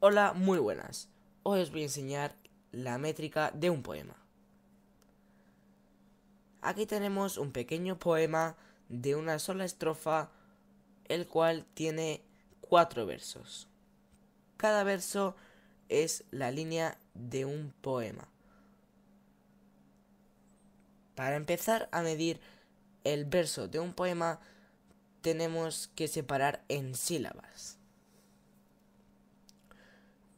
Hola, muy buenas. Hoy os voy a enseñar la métrica de un poema. Aquí tenemos un pequeño poema de una sola estrofa, el cual tiene cuatro versos. Cada verso es la línea de un poema. Para empezar a medir el verso de un poema, tenemos que separar en sílabas.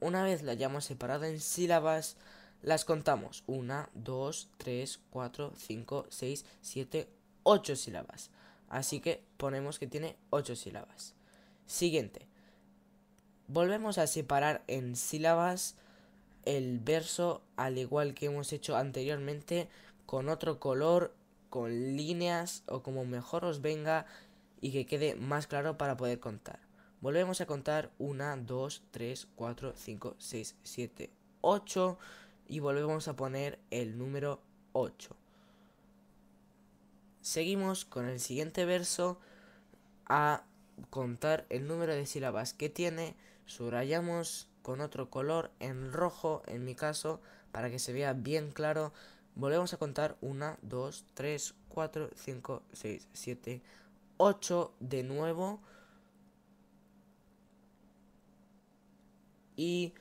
Una vez la hayamos separado en sílabas, las contamos. Una, dos, tres, cuatro, 5, 6, siete, ocho sílabas. Así que ponemos que tiene ocho sílabas. Siguiente. Volvemos a separar en sílabas el verso al igual que hemos hecho anteriormente con otro color, con líneas o como mejor os venga y que quede más claro para poder contar. Volvemos a contar 1, 2, 3, 4, 5, 6, 7, 8 y volvemos a poner el número 8. Seguimos con el siguiente verso a contar el número de sílabas que tiene, subrayamos con otro color en rojo en mi caso para que se vea bien claro. Volvemos a contar 1, 2, 3, 4, 5, 6, 7, 8 de nuevo. y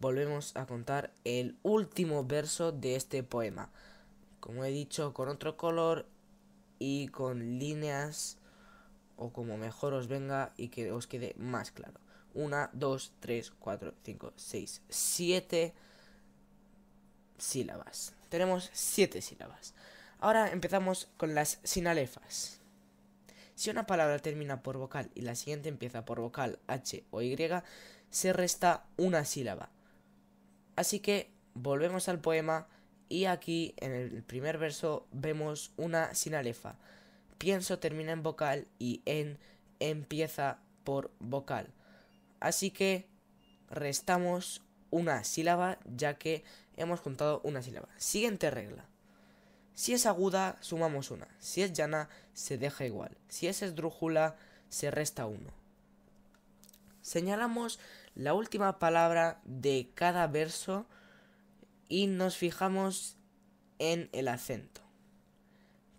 volvemos a contar el último verso de este poema. Como he dicho, con otro color y con líneas o como mejor os venga y que os quede más claro. 1, 2, 3, 4, 5, 6, 7 sílabas. Tenemos 7 sílabas. Ahora empezamos con las sinalefas. Si una palabra termina por vocal y la siguiente empieza por vocal H o Y, se resta una sílaba. Así que volvemos al poema y aquí en el primer verso vemos una sinalefa Pienso termina en vocal y en empieza por vocal. Así que restamos una sílaba ya que hemos contado una sílaba. Siguiente regla. Si es aguda, sumamos una. Si es llana, se deja igual. Si es esdrújula, se resta uno. Señalamos la última palabra de cada verso y nos fijamos en el acento.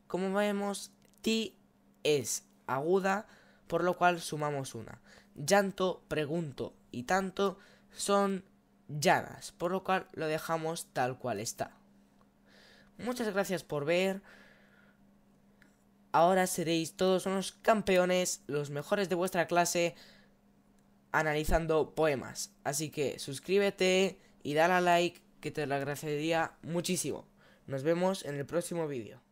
Como vemos, ti es aguda, por lo cual sumamos una. Llanto, pregunto y tanto son llanas, por lo cual lo dejamos tal cual está. Muchas gracias por ver. Ahora seréis todos unos campeones, los mejores de vuestra clase analizando poemas. Así que suscríbete y dale a like que te lo agradecería muchísimo. Nos vemos en el próximo vídeo.